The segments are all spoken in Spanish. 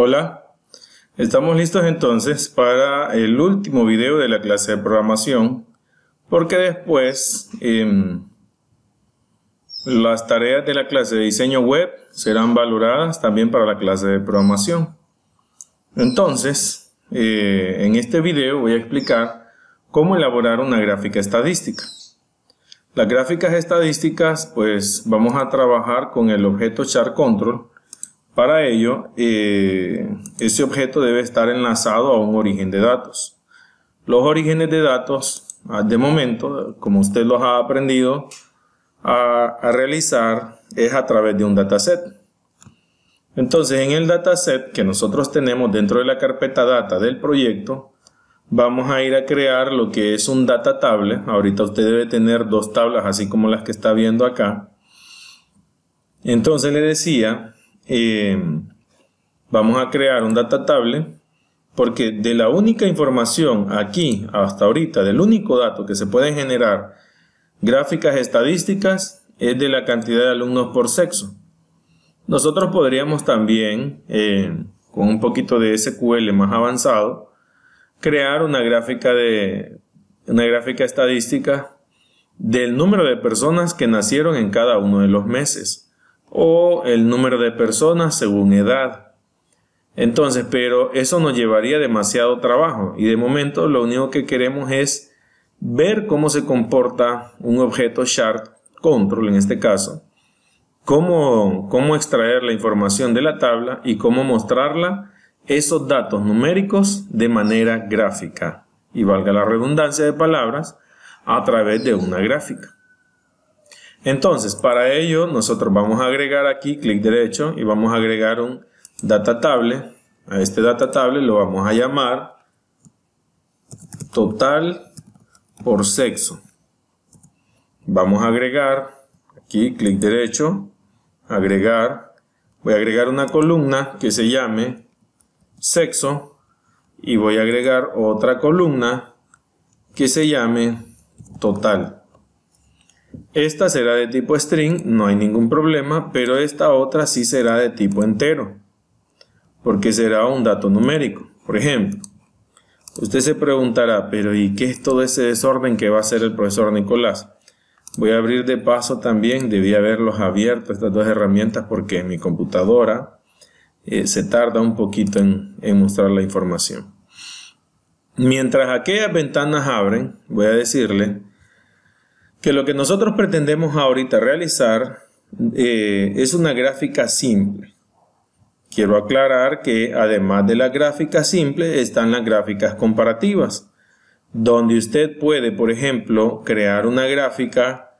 Hola, estamos listos entonces para el último video de la clase de programación porque después em, las tareas de la clase de diseño web serán valoradas también para la clase de programación. Entonces, eh, en este video voy a explicar cómo elaborar una gráfica estadística. Las gráficas estadísticas, pues vamos a trabajar con el objeto Char control para ello, eh, ese objeto debe estar enlazado a un origen de datos. Los orígenes de datos, ah, de momento, como usted los ha aprendido a, a realizar, es a través de un dataset. Entonces, en el dataset que nosotros tenemos dentro de la carpeta data del proyecto, vamos a ir a crear lo que es un data table. Ahorita usted debe tener dos tablas, así como las que está viendo acá. Entonces le decía eh, vamos a crear un data table porque de la única información aquí hasta ahorita, del único dato que se pueden generar gráficas estadísticas es de la cantidad de alumnos por sexo. Nosotros podríamos también, eh, con un poquito de SQL más avanzado, crear una gráfica, de, una gráfica estadística del número de personas que nacieron en cada uno de los meses o el número de personas según edad. Entonces, pero eso nos llevaría demasiado trabajo y de momento lo único que queremos es ver cómo se comporta un objeto chart control en este caso, cómo, cómo extraer la información de la tabla y cómo mostrarla esos datos numéricos de manera gráfica y valga la redundancia de palabras a través de una gráfica. Entonces, para ello, nosotros vamos a agregar aquí, clic derecho, y vamos a agregar un data table. A este data table lo vamos a llamar total por sexo. Vamos a agregar, aquí, clic derecho, agregar. Voy a agregar una columna que se llame sexo y voy a agregar otra columna que se llame total. Esta será de tipo string, no hay ningún problema, pero esta otra sí será de tipo entero, porque será un dato numérico. Por ejemplo, usted se preguntará, pero ¿y qué es todo ese desorden que va a hacer el profesor Nicolás? Voy a abrir de paso también, debí haberlos abierto estas dos herramientas porque mi computadora eh, se tarda un poquito en mostrar la información. Mientras aquellas ventanas abren, voy a decirle, que lo que nosotros pretendemos ahorita realizar eh, es una gráfica simple. Quiero aclarar que además de la gráfica simple están las gráficas comparativas, donde usted puede, por ejemplo, crear una gráfica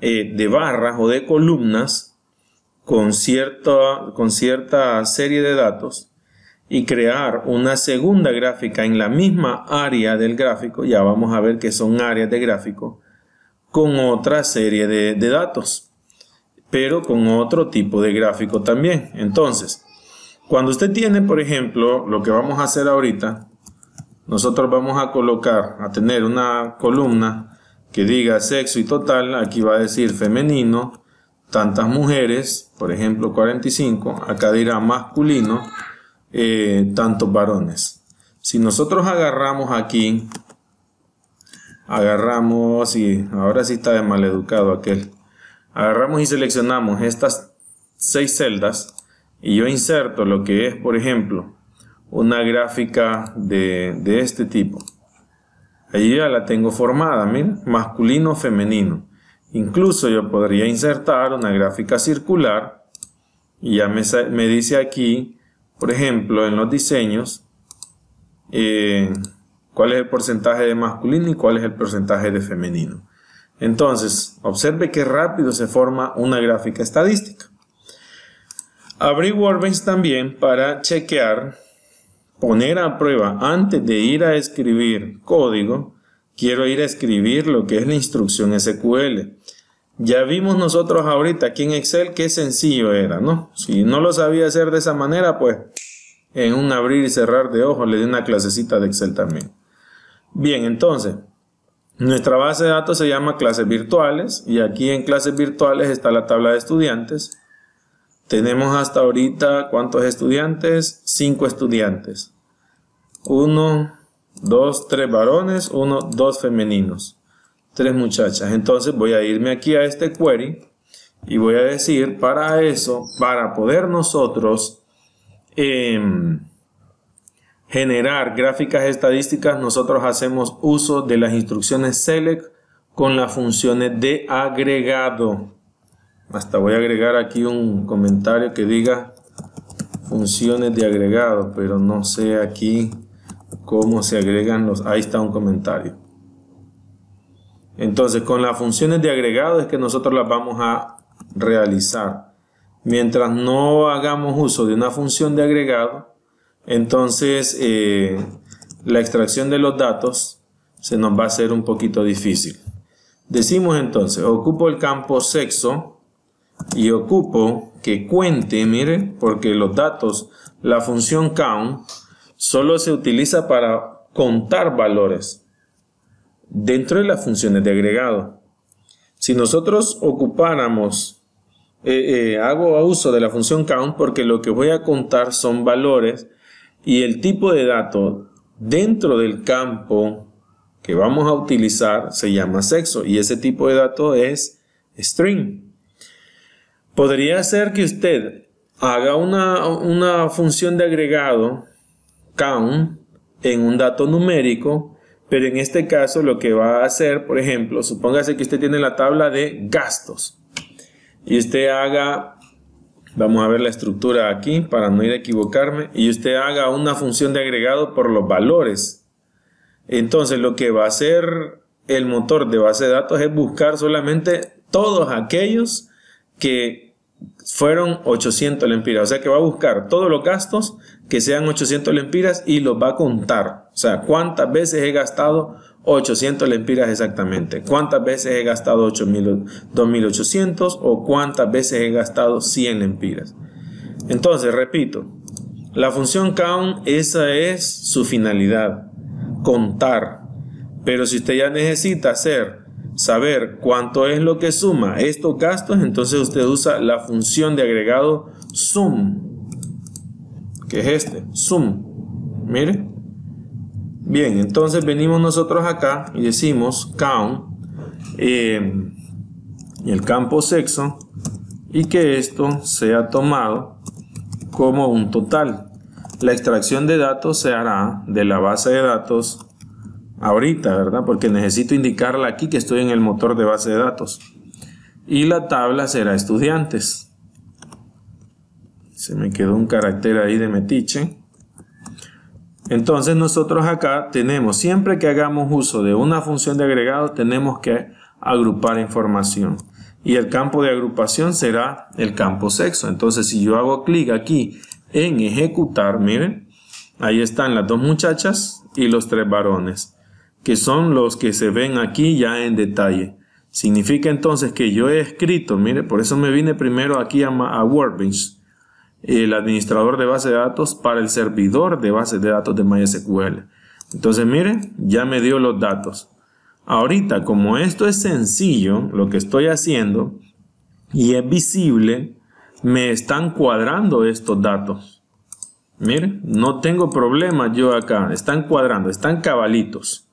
eh, de barras o de columnas con cierta, con cierta serie de datos y crear una segunda gráfica en la misma área del gráfico, ya vamos a ver que son áreas de gráfico, con otra serie de, datos, pero con otro tipo de gráfico también. Entonces, cuando usted tiene, por ejemplo, lo que vamos a hacer ahorita, nosotros vamos a colocar, a tener una columna que diga sexo y total, aquí va a decir femenino, tantas mujeres, por ejemplo 45, acá dirá masculino, eh, tantos varones. Si nosotros agarramos aquí Agarramos y ahora sí está de maleducado aquel. Agarramos y seleccionamos estas seis celdas y yo inserto lo que es, por ejemplo, una gráfica de, este tipo. Allí ya la tengo formada, miren, masculino, femenino. Incluso yo podría insertar una gráfica circular y ya me, me dice aquí, por ejemplo, en los diseños, eh, cuál es el porcentaje de masculino y cuál es el porcentaje de femenino. Entonces, observe qué rápido se forma una gráfica estadística. Abrí Workbench también para chequear, poner a prueba, antes de ir a escribir código, quiero ir a escribir lo que es la instrucción SQL. Ya vimos nosotros ahorita aquí en Excel qué sencillo era, ¿no? Si no lo sabía hacer de esa manera, pues en un abrir y cerrar de ojos le di una clasecita de Excel también. Bien, entonces, nuestra base de datos se llama clases virtuales y aquí en clases virtuales está la tabla de estudiantes. Tenemos hasta ahorita, ¿cuántos estudiantes? Cinco estudiantes. Uno, dos, tres varones, Uno, dos femeninos, Tres muchachas. Entonces voy a irme aquí a este query y voy a decir para eso, para poder nosotros... Em, generar gráficas estadísticas, nosotros hacemos uso de las instrucciones select con las funciones de agregado. Hasta voy a agregar aquí un comentario que diga funciones de agregado, pero no sé aquí cómo se agregan los... Ahí está un comentario. Entonces, con las funciones de agregado es que nosotros las vamos a realizar. Mientras no hagamos uso de una función de agregado, entonces eh, la extracción de los datos se nos va a hacer un poquito difícil. Decimos entonces, ocupo el campo sexo y ocupo que cuente, mire, porque los datos, la función count, solo se utiliza para contar valores dentro de las funciones de agregado. Si nosotros ocupáramos, eh, eh, hago uso de la función count porque lo que voy a contar son valores y el tipo de dato dentro del campo que vamos a utilizar se llama sexo y ese tipo de dato es string. Podría ser que usted haga una, función de agregado count en un dato numérico, pero en este caso lo que va a hacer, por ejemplo, supóngase que usted tiene la tabla de gastos y usted haga Vamos a ver la estructura aquí para no ir a equivocarme. Y usted haga una función de agregado por los valores. Entonces lo que va a hacer el motor de base de datos es buscar solamente todos aquellos que fueron 800 lempiras. O sea que va a buscar todos los gastos que sean 800 lempiras y los va a contar. O sea, cuántas veces he gastado 800 lempiras exactamente. ¿Cuántas veces he gastado 8, 2800 o cuántas veces he gastado 100 lempiras? Entonces, repito, la función count, esa es su finalidad, contar. Pero si usted ya necesita hacer saber cuánto es lo que suma estos gastos, entonces usted usa la función de agregado sum, que es este, sum. Mire. Bien, entonces venimos nosotros acá y decimos count, eh, en el campo sexo, y que esto sea tomado como un total. La extracción de datos se hará de la base de datos ahorita, ¿verdad? Porque necesito indicarla aquí que estoy en el motor de base de datos. Y la tabla será estudiantes. Se me quedó un carácter ahí de metiche. Entonces nosotros acá tenemos, siempre que hagamos uso de una función de agregado, tenemos que agrupar información. Y el campo de agrupación será el campo sexo. Entonces si yo hago clic aquí en ejecutar, miren, ahí están las dos muchachas y los tres varones que son los que se ven aquí ya en detalle. Significa entonces que yo he escrito, mire, por eso me vine primero aquí a, a el administrador de base de datos para el servidor de base de datos de MySQL. Entonces, mire, ya me dio los datos. Ahorita, como esto es sencillo, lo que estoy haciendo, y es visible, me están cuadrando estos datos. Mire, no tengo problema yo acá, están cuadrando, están cabalitos.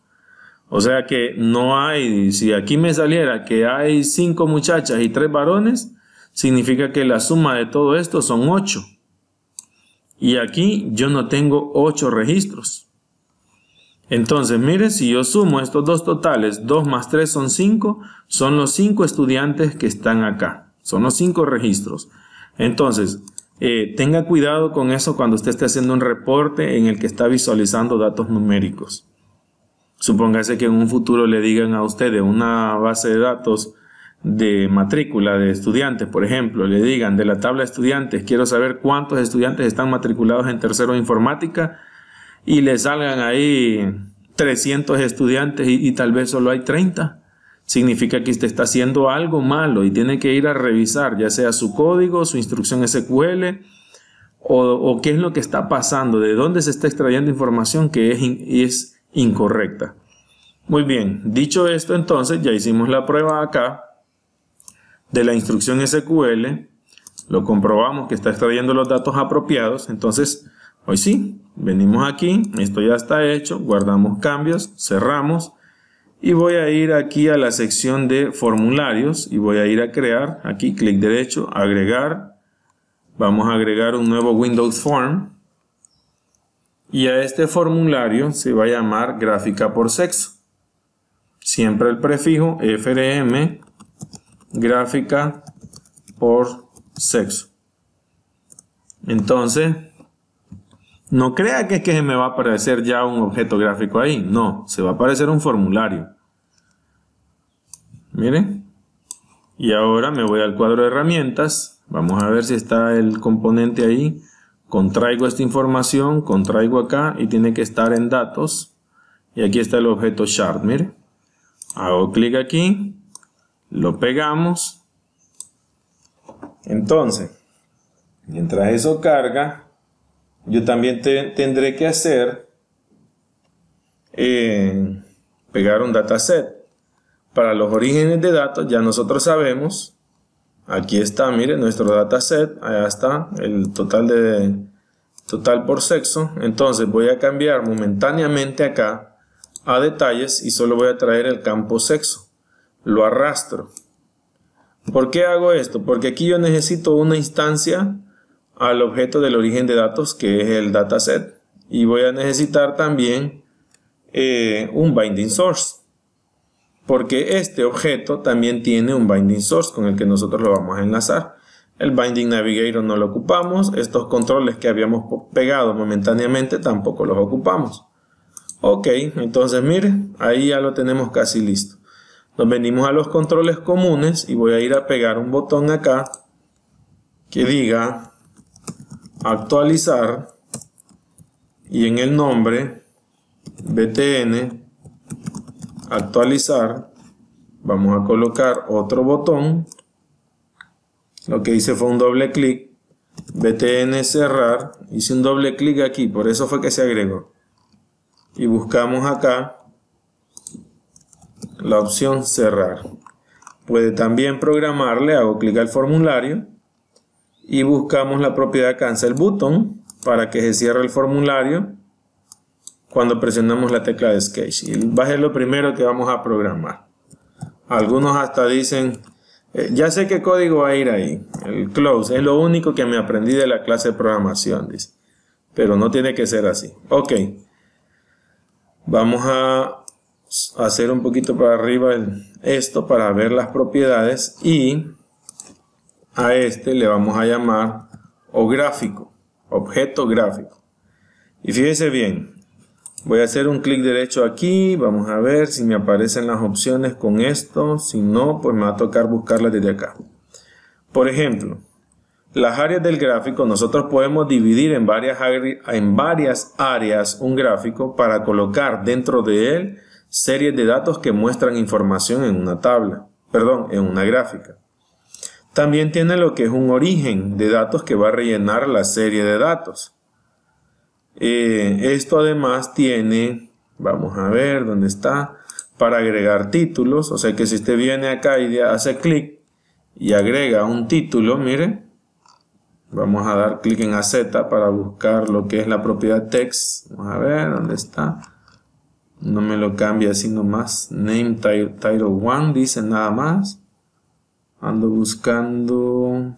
O sea que no hay, si aquí me saliera que hay cinco muchachas y tres varones, significa que la suma de todo esto son ocho. Y aquí yo no tengo ocho registros. Entonces, mire, si yo sumo estos dos totales, 2 más 3 son 5, son los 5 estudiantes que están acá. Son los 5 registros. Entonces, eh, tenga cuidado con eso cuando usted esté haciendo un reporte en el que está visualizando datos numéricos. Supóngase que en un futuro le digan a ustedes una base de datos de matrícula de estudiantes, por ejemplo, le digan de la tabla de estudiantes, quiero saber cuántos estudiantes están matriculados en tercero de informática y le salgan ahí 300 estudiantes y, tal vez solo hay 30 significa que usted está haciendo algo malo y tiene que ir a revisar ya sea su código, su instrucción SQL o, qué es lo que está pasando, de dónde se está extrayendo información que es, es incorrecta. Muy bien, dicho esto entonces, ya hicimos la prueba acá de la instrucción SQL, lo comprobamos que está extrayendo los datos apropiados, entonces hoy sí, venimos aquí, esto ya está hecho, guardamos cambios, cerramos y voy a ir aquí a la sección de formularios y voy a ir a crear, aquí clic derecho, agregar, vamos a agregar un nuevo Windows Form y a este formulario se va a llamar gráfica por sexo. Siempre el prefijo FRM gráfica por sexo. Entonces, no crea que es que me va a aparecer ya un objeto gráfico ahí. No, se va a aparecer un formulario. Miren. Y ahora me voy al cuadro de herramientas. Vamos a ver si está el componente ahí. Contraigo esta información, contraigo acá y tiene que estar en datos. Y aquí está el objeto shard. Hago clic aquí, lo pegamos. Entonces, mientras eso carga, yo también tendré que hacer eh, pegar un dataset. Para los orígenes de datos ya nosotros sabemos Aquí está, mire, nuestro dataset. Allá está el total, de, total por sexo. Entonces voy a cambiar momentáneamente acá a detalles y solo voy a traer el campo sexo. Lo arrastro. ¿Por qué hago esto? Porque aquí yo necesito una instancia al objeto del origen de datos que es el dataset y voy a necesitar también eh, un binding source porque este objeto también tiene un binding source con el que nosotros lo vamos a enlazar. El binding navigator no lo ocupamos, estos controles que habíamos pegado momentáneamente tampoco los ocupamos. Ok, entonces mire, ahí ya lo tenemos casi listo. Nos venimos a los controles comunes y voy a ir a pegar un botón acá que diga actualizar y en el nombre btn actualizar, vamos a colocar otro botón. Lo que hice fue un doble clic, btn cerrar, hice un doble clic aquí, por eso fue que se agregó. Y buscamos acá la opción cerrar. Puede también programarle, hago clic al formulario y buscamos la propiedad cancel button para que se cierre el formulario cuando presionamos la tecla de Sketch. Y va a ser lo primero que vamos a programar. Algunos hasta dicen, eh, ya sé qué código va a ir ahí. El close es lo único que me aprendí de la clase de programación, dice. Pero no tiene que ser así. Ok. Vamos a hacer un poquito para arriba esto para ver las propiedades y a este le vamos a llamar o gráfico, objeto gráfico. Y fíjese bien, Voy a hacer un clic derecho aquí, vamos a ver si me aparecen las opciones con esto, si no, pues me va a tocar buscarlas desde acá. Por ejemplo, las áreas del gráfico, nosotros podemos dividir en varias, en varias áreas un gráfico para colocar dentro de él series de datos que muestran información en una tabla, perdón, en una gráfica. También tiene lo que es un origen de datos que va a rellenar la serie de datos. Eh, esto además tiene, vamos a ver dónde está, para agregar títulos. O sea que si usted viene acá y hace clic y agrega un título, mire, vamos a dar clic en AZ para buscar lo que es la propiedad text. Vamos a ver dónde está. No me lo cambia así nomás. Name title one dice nada más. Ando buscando.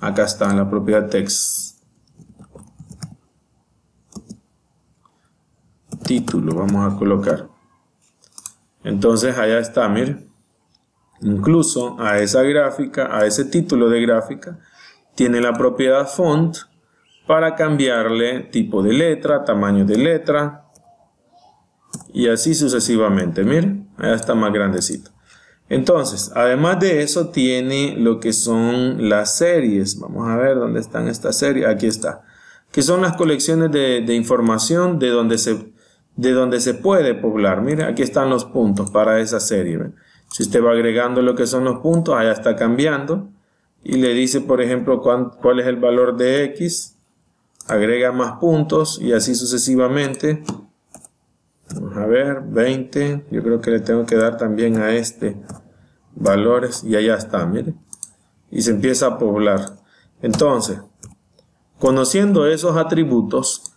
Acá está la propiedad text. título vamos a colocar entonces allá está miren incluso a esa gráfica a ese título de gráfica tiene la propiedad font para cambiarle tipo de letra tamaño de letra y así sucesivamente miren allá está más grandecito entonces, además de eso tiene lo que son las series. Vamos a ver dónde están estas series. Aquí está. Que son las colecciones de, de información de donde se de donde se puede poblar. Mire, aquí están los puntos para esa serie. Si usted va agregando lo que son los puntos, allá está cambiando. Y le dice, por ejemplo, cuál es el valor de X. Agrega más puntos y así sucesivamente. Vamos a ver, 20. Yo creo que le tengo que dar también a este valores y allá está, mire. Y se empieza a poblar. Entonces, conociendo esos atributos,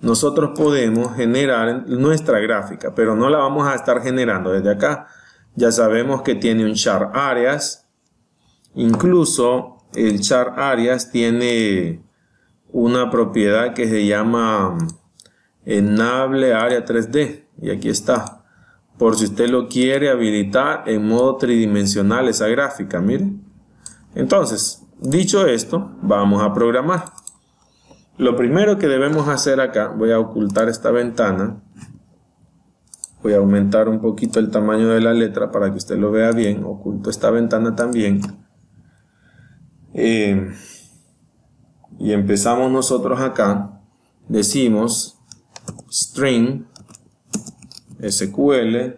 nosotros podemos generar nuestra gráfica, pero no la vamos a estar generando desde acá. Ya sabemos que tiene un char Areas. incluso el char Areas tiene una propiedad que se llama eh, enable área 3D y aquí está. Por si usted lo quiere habilitar en modo tridimensional esa gráfica, mire. Entonces, dicho esto, vamos a programar. Lo primero que debemos hacer acá, voy a ocultar esta ventana. Voy a aumentar un poquito el tamaño de la letra para que usted lo vea bien. Oculto esta ventana también. Eh, y empezamos nosotros acá. Decimos string SQL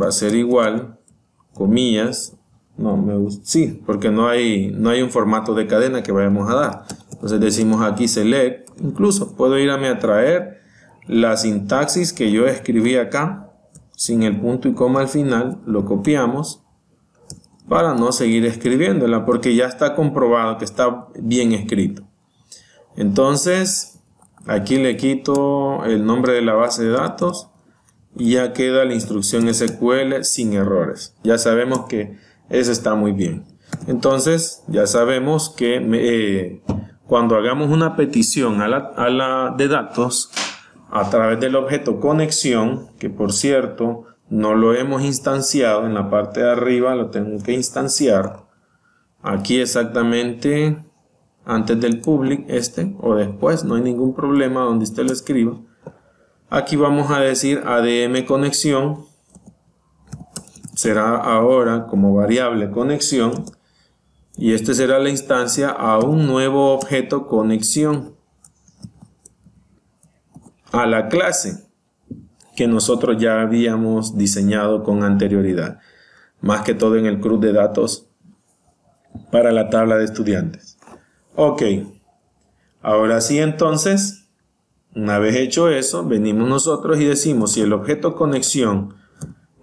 va a ser igual comillas no, me gusta. Sí, porque no hay, no hay un formato de cadena que vayamos a dar. Entonces decimos aquí select. Incluso puedo irme a traer la sintaxis que yo escribí acá sin el punto y coma al final. Lo copiamos para no seguir escribiéndola porque ya está comprobado que está bien escrito. Entonces aquí le quito el nombre de la base de datos y ya queda la instrucción SQL sin errores. Ya sabemos que eso está muy bien. Entonces, ya sabemos que eh, cuando hagamos una petición a la, a la de datos a través del objeto conexión, que por cierto no lo hemos instanciado en la parte de arriba, lo tengo que instanciar aquí exactamente antes del public este o después, no hay ningún problema donde usted lo escriba. Aquí vamos a decir ADM conexión será ahora como variable conexión y este será la instancia a un nuevo objeto conexión a la clase que nosotros ya habíamos diseñado con anterioridad más que todo en el cruz de datos para la tabla de estudiantes ok ahora sí entonces una vez hecho eso venimos nosotros y decimos si el objeto conexión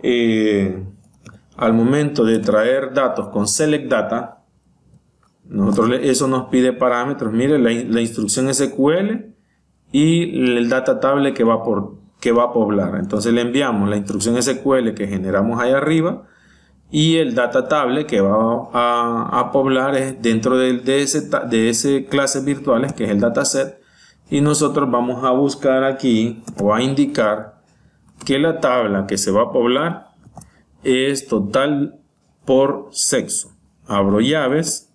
eh, al momento de traer datos con select data, nosotros eso nos pide parámetros, mire la, instrucción SQL y el data table que va, por, que va a poblar. Entonces le enviamos la instrucción SQL que generamos ahí arriba y el data table que va a, poblar es dentro de, ese, de ese clases virtuales que es el dataset y nosotros vamos a buscar aquí o a indicar que la tabla que se va a poblar es total por sexo. Abro llaves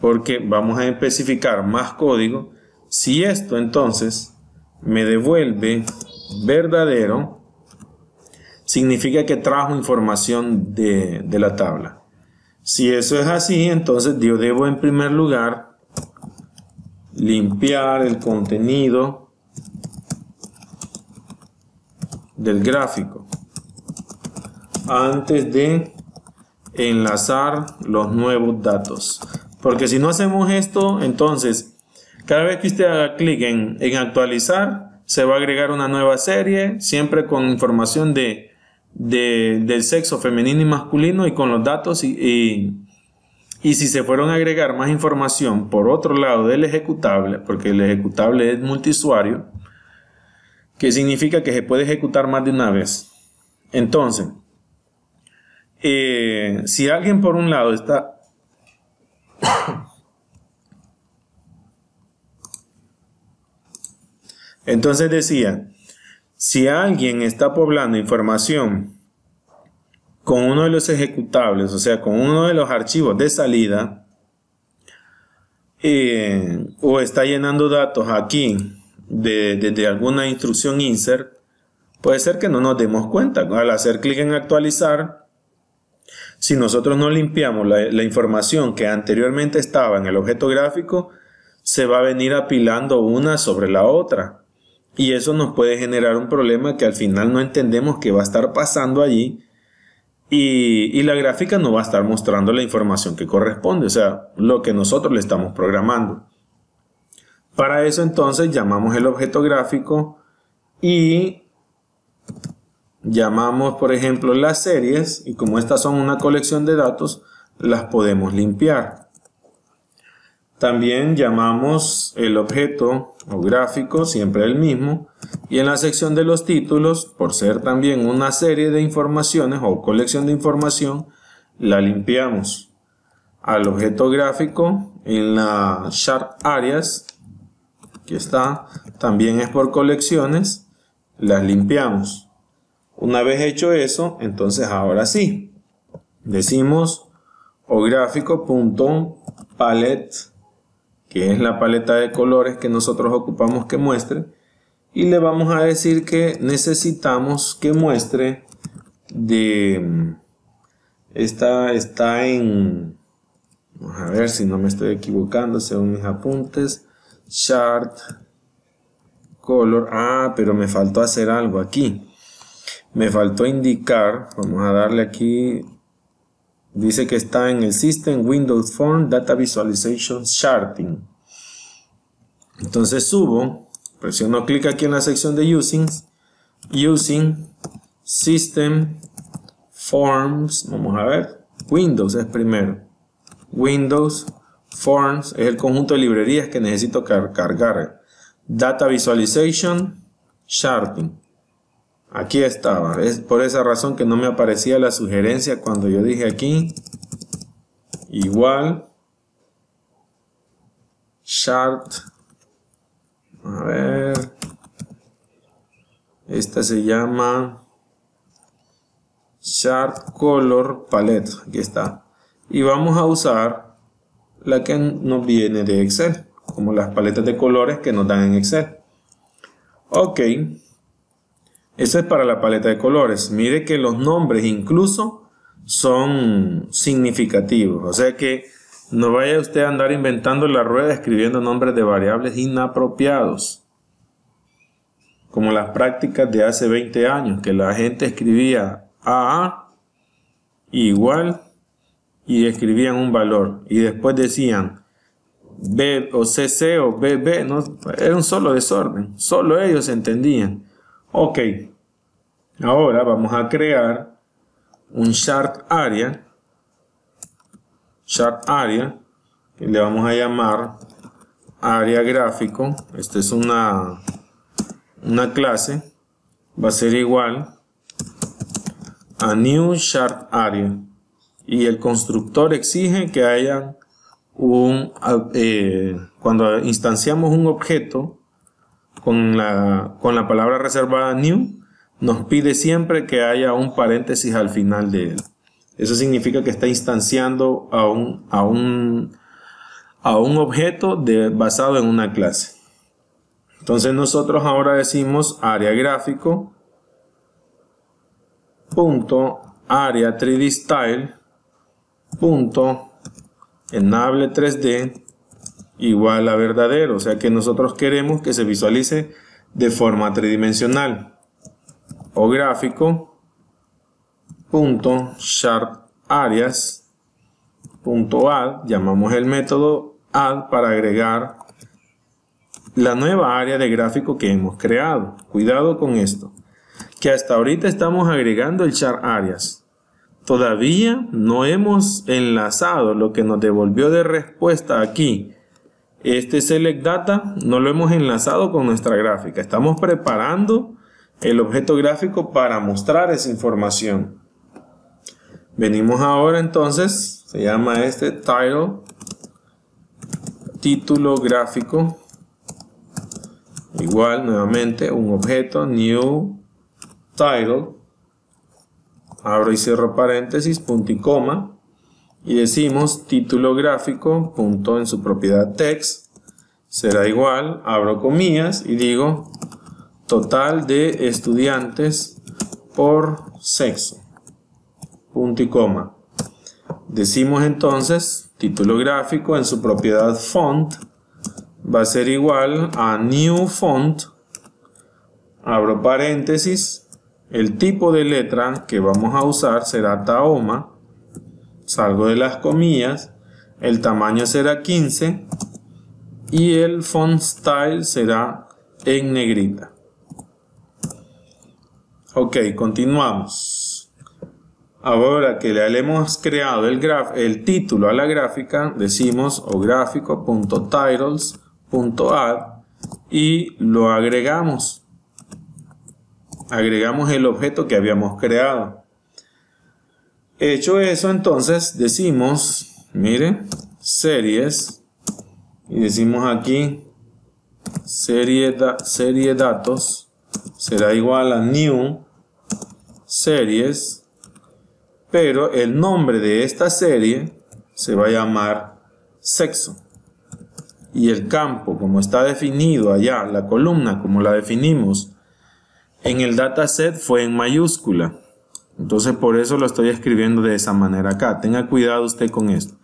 porque vamos a especificar más código. Si esto entonces me devuelve verdadero, significa que trajo información de, de la tabla. Si eso es así, entonces yo debo en primer lugar limpiar el contenido del gráfico antes de enlazar los nuevos datos. Porque si no hacemos esto, entonces cada vez que usted haga clic en, en actualizar, se va a agregar una nueva serie, siempre con información de, del sexo femenino y masculino y con los datos y, si se fueron a agregar más información por otro lado del ejecutable, porque el ejecutable es multisuario... que significa que se puede ejecutar más de una vez. Entonces, eh, si alguien por un lado está... Entonces decía, si alguien está poblando información con uno de los ejecutables, o sea, con uno de los archivos de salida, eh, o está llenando datos aquí desde alguna instrucción insert, puede ser que no nos demos cuenta. Al hacer clic en actualizar, si nosotros no limpiamos la, información que anteriormente estaba en el objeto gráfico, se va a venir apilando una sobre la otra. Y eso nos puede generar un problema que al final no entendemos que va a estar pasando allí y la gráfica no va a estar mostrando la información que corresponde, o sea, lo que nosotros le estamos programando. Para eso entonces llamamos el objeto gráfico y Llamamos, por ejemplo, las series y como estas son una colección de datos, las podemos limpiar. También llamamos el objeto o gráfico, siempre el mismo, y en la sección de los títulos, por ser también una serie de informaciones o colección de información, la limpiamos. Al objeto gráfico, en la Sharp Areas, que está, también es por colecciones, las limpiamos. Una vez hecho eso, entonces ahora sí, decimos o gráfico.palette, que es la paleta de colores que nosotros ocupamos que muestre, y le vamos a decir que necesitamos que muestre de... Mm, esta está en... Vamos a ver si no me estoy equivocando según mis apuntes. Chart, color... Ah, pero me faltó hacer algo aquí. Me faltó indicar, vamos a darle aquí, dice que está en el System Windows Form Data Visualization Charting. Entonces subo, presiono clic aquí en la sección de Using, Using System Forms, vamos a ver, Windows es primero, Windows Forms es el conjunto de librerías que necesito cargar, Data Visualization Charting. Aquí estaba. Es por esa razón que no me aparecía la sugerencia cuando yo dije aquí. Igual. Chart. A ver. Esta se llama Chart Color Palette. Aquí está. Y vamos a usar la que nos viene de Excel. Como las paletas de colores que nos dan en Excel. Ok. Eso es para la paleta de colores. Mire que los nombres incluso son significativos. O sea que no vaya usted a andar inventando la rueda escribiendo nombres de variables inapropiados. Como las prácticas de hace 20 años, que la gente escribía AA igual y escribían un valor. Y después decían B o CC o BB. No, era un solo desorden. Solo ellos entendían. Ok, ahora vamos a crear un chart area, chart area, y le vamos a llamar área gráfico, esta es una, una clase, va a ser igual a new chart area y el constructor exige que haya un eh, cuando instanciamos un objeto con la, con la palabra reservada new, nos pide siempre que haya un paréntesis al final de él. Eso significa que está instanciando a un, a un objeto basado en una clase. Entonces nosotros ahora decimos área gráfico punto área 3D style punto enable 3D igual a verdadero, o sea que nosotros queremos que se visualice de forma tridimensional o gráfico punto llamamos el método add para agregar la nueva área de gráfico que hemos creado cuidado con esto que hasta ahorita estamos agregando el chart areas todavía no hemos enlazado lo que nos devolvió de respuesta aquí este select data no lo hemos enlazado con nuestra gráfica. Estamos preparando el objeto gráfico para mostrar esa información. Venimos ahora entonces, se llama este title, título gráfico, igual nuevamente un objeto, new title, abro y cierro paréntesis, punto y coma, y decimos título gráfico punto en su propiedad text será igual, abro comillas y digo total de estudiantes por sexo punto y coma decimos entonces título gráfico en su propiedad font va a ser igual a new font abro paréntesis el tipo de letra que vamos a usar será Taoma salgo de las comillas, el tamaño será 15 y el font style será en negrita. Ok, continuamos. Ahora que le hemos creado el, graf el título a la gráfica, decimos o gráfico.titles.add y lo agregamos. Agregamos el objeto que habíamos creado. Hecho eso, entonces decimos, mire, series, y decimos aquí, serie, serie datos, será igual a new series, pero el nombre de esta serie se va a llamar sexo. Y el campo, como está definido allá, la columna, como la definimos, en el dataset fue en mayúscula entonces por eso lo estoy escribiendo de esa manera acá. Tenga cuidado usted con esto.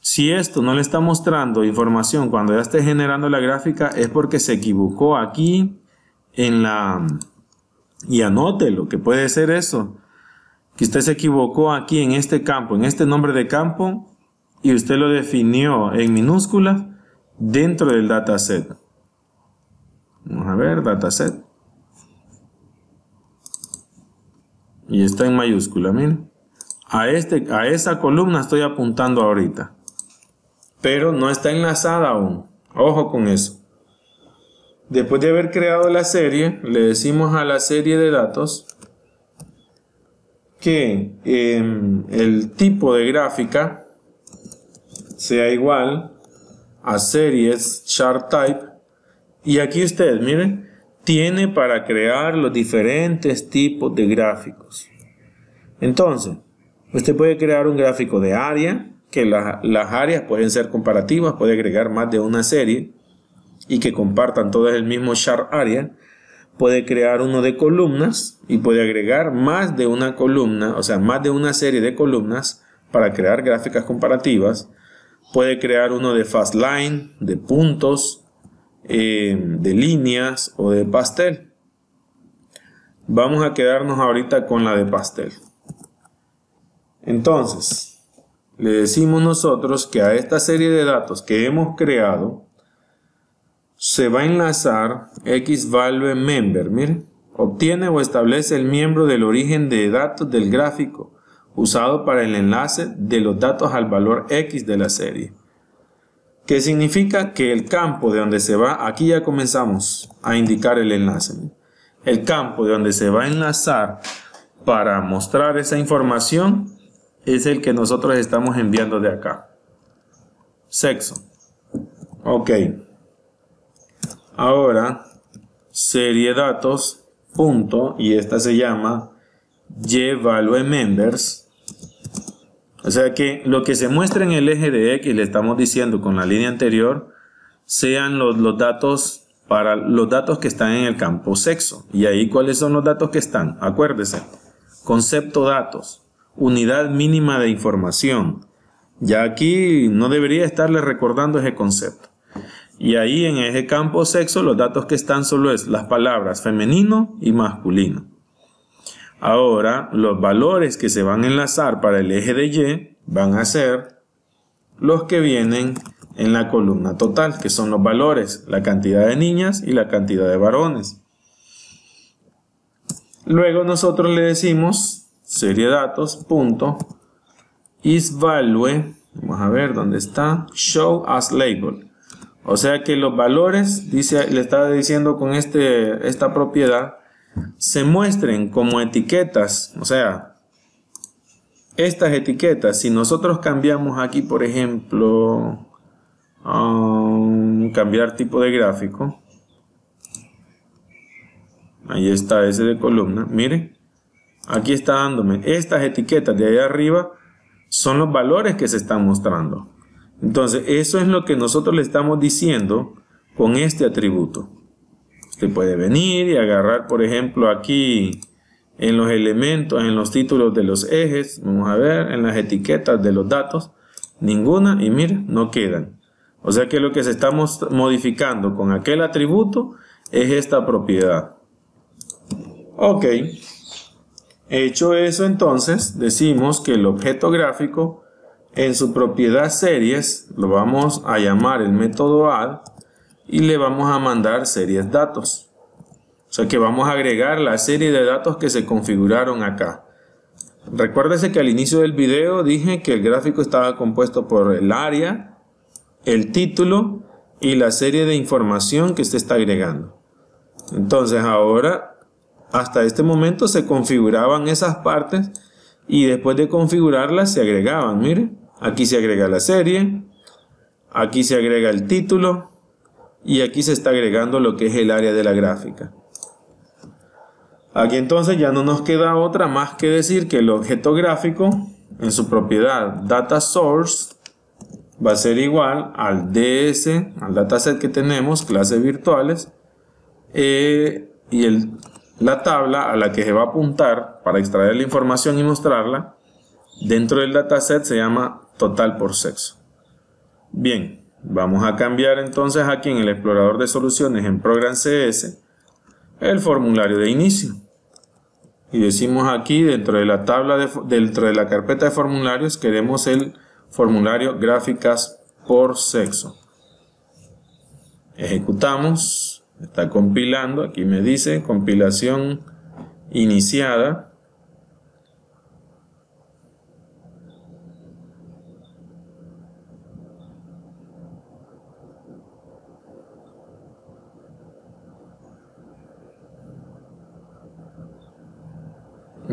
Si esto no le está mostrando información cuando ya esté generando la gráfica es porque se equivocó aquí en la... Y lo que puede ser eso. Que usted se equivocó aquí en este campo, en este nombre de campo y usted lo definió en minúsculas dentro del dataset. Vamos a ver, dataset. y está en mayúscula, miren. A, este, a esa columna estoy apuntando ahorita, pero no está enlazada aún. Ojo con eso. Después de haber creado la serie, le decimos a la serie de datos que em, el tipo de gráfica sea igual a series chart type y aquí ustedes miren tiene para crear los diferentes tipos de gráficos. Entonces, usted puede crear un gráfico de área, que las áreas pueden ser comparativas, puede agregar más de una serie y que compartan todos el mismo chart área. Puede crear uno de columnas y puede agregar más de una columna, o sea, más de una serie de columnas para crear gráficas comparativas. Puede crear uno de fast line, de puntos, eh, de líneas o de pastel. Vamos a quedarnos ahorita con la de pastel. Entonces, le decimos nosotros que a esta serie de datos que hemos creado se va a enlazar x value member. Mire, obtiene o establece el miembro del origen de datos del gráfico usado para el enlace de los datos al valor x de la serie que significa que el campo de donde se va, aquí ya comenzamos a indicar el enlace. El campo de donde se va a enlazar para mostrar esa información es el que nosotros estamos enviando de acá. Sexo. Ok. Ahora, serie datos, punto, y esta se llama value members o sea que lo que se muestra en el eje de X, le estamos diciendo con la línea anterior, sean los, datos para los datos que están en el campo sexo. Y ahí cuáles son los datos que están. Acuérdese, concepto datos, unidad mínima de información. Ya aquí no debería estarle recordando ese concepto. Y ahí en ese campo sexo los datos que están solo es las palabras femenino y masculino. Ahora, los valores que se van a enlazar para el eje de Y van a ser los que vienen en la columna total, que son los valores, la cantidad de niñas y la cantidad de varones. Luego nosotros le decimos serie datos punto isValue, vamos a ver dónde está, show as label. O sea que los valores, dice, le estaba diciendo con este, esta propiedad, se muestren como etiquetas, o sea, estas etiquetas, si nosotros cambiamos aquí, por ejemplo, cambiar tipo de gráfico, ahí está ese de columna, mire, aquí está dándome, estas etiquetas de ahí arriba son los valores que se están mostrando. Entonces, eso es lo que nosotros le estamos diciendo con este atributo puede venir y agarrar, por ejemplo, aquí en los elementos, en los títulos de los ejes, vamos a ver, en las etiquetas de los datos, ninguna y mira no quedan. O sea que lo que se modificando con aquel atributo es esta propiedad. Ok, hecho eso entonces decimos que el objeto gráfico en su propiedad series lo vamos a llamar el método add y le vamos a mandar series datos. O sea que vamos a agregar la serie de datos que se configuraron acá. Recuérdese que al inicio del video dije que el gráfico estaba compuesto por el área, el título y la serie de información que se está agregando. Entonces ahora, hasta este momento se configuraban esas partes y después de configurarlas se agregaban. Mire, aquí se agrega la serie, aquí se agrega el título, y aquí se está agregando lo que es el área de la gráfica. Aquí entonces ya no nos queda otra más que decir que el objeto gráfico en su propiedad data source va a ser igual al ds, al dataset que tenemos, clases virtuales, eh, y la tabla a la que se va a apuntar para extraer la información y mostrarla dentro del dataset se llama total por sexo. Bien, Vamos a cambiar entonces aquí en el explorador de soluciones en Program CS el formulario de inicio. Y decimos aquí dentro de la tabla dentro de la carpeta de formularios queremos el formulario gráficas por sexo. Ejecutamos, está compilando, aquí me dice compilación iniciada.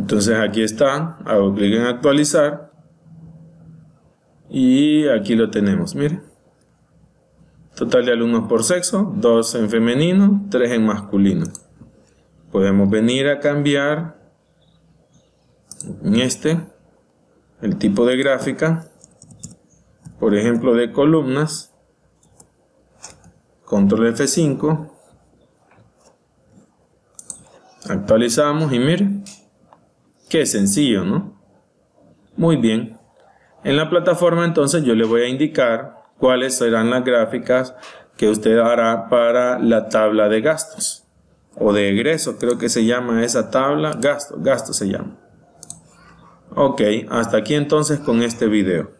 Entonces aquí está, hago clic en actualizar y aquí lo tenemos, miren. Total de alumnos por sexo, 2 en femenino, 3 en masculino. Podemos venir a cambiar en este el tipo de gráfica, por ejemplo de columnas, control F5, actualizamos y miren Qué sencillo, ¿no? Muy bien. En la plataforma entonces yo le voy a indicar cuáles serán las gráficas que usted hará para la tabla de gastos o de egreso, creo que se llama esa tabla, gasto, gasto se llama. Ok, hasta aquí entonces con este video.